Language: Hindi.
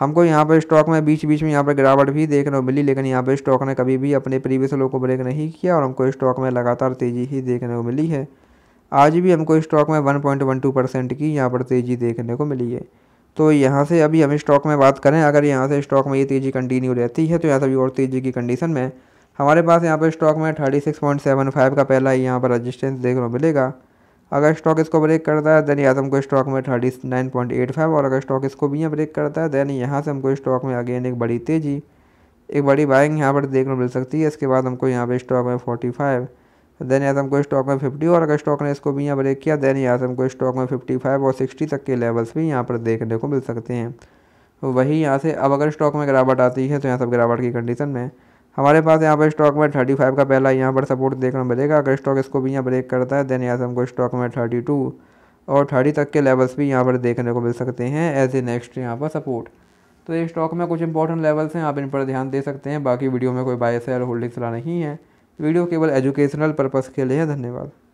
हमको यहाँ पर स्टॉक में बीच बीच में यहाँ पर गिरावट भी देखने को मिली लेकिन यहाँ पर स्टॉक ने कभी भी अपने प्रीवियस लो को ब्रेक नहीं किया और हमको स्टॉक में लगातार तेज़ी ही देखने को मिली है आज भी हमको स्टॉक में 1.12 परसेंट की यहाँ पर तेज़ी देखने को मिली है तो यहाँ से अभी हम स्टॉक में बात करें अगर यहाँ से स्टॉक में ये तेज़ी कंटिन्यू रहती है तो यहाँ से अभी और तेज़ी की कंडीशन में हमारे पास यहाँ पर स्टॉक में thirty six point seven five का पहला यहाँ पर रजिस्टेंस देखने को मिलेगा अगर स्टॉक इसको ब्रेक करता है देन यहाँ तो हमको स्टॉक में thirty nine point eight five और अगर स्टॉक इसको भी यहाँ ब्रेक करता है देन यहाँ से हमको स्टॉक में अगेन एक बड़ी तेज़ी एक बड़ी बाइंग यहाँ पर देखने मिल सकती है इसके बाद हमको यहाँ पर स्टॉक में फोर्टी फाइव देन यहाँ से हमको स्टॉक में फिफ्टी और अगर स्टॉक ने इसको भी यहाँ ब्रेक किया देन यहाँ से हमको स्टॉक में फिफ्टी फाइव और सिक्सटी तक के लेवल्स भी यहाँ पर देखने को मिल सकते हैं वही यहाँ से अब अगर स्टॉक में गिरावट आती है तो यहाँ सब गिरावट की कंडीशन में हमारे पास यहाँ पर स्टॉक में थर्टी फाइव का पहला यहाँ पर सपोर्ट देखने मिलेगा अगर स्टॉक इसको भी यहाँ ब्रेक करता है देन यहाँ से हमको स्टॉक में थर्टी टू और थर्टी तक के लेवल्स भी यहाँ पर देखने को मिल सकते हैं एज ए नेक्स्ट यहाँ पर सपोर्ट तो ये स्टॉक में कुछ इंपॉर्टेंट लेवल्स हैं आप इन पर ध्यान दे सकते हैं बाकी वीडियो में कोई बाय सेल होल्डिंग सलाह नहीं है वीडियो केवल एजुकेशनल पर्पज़ के लिए है धन्यवाद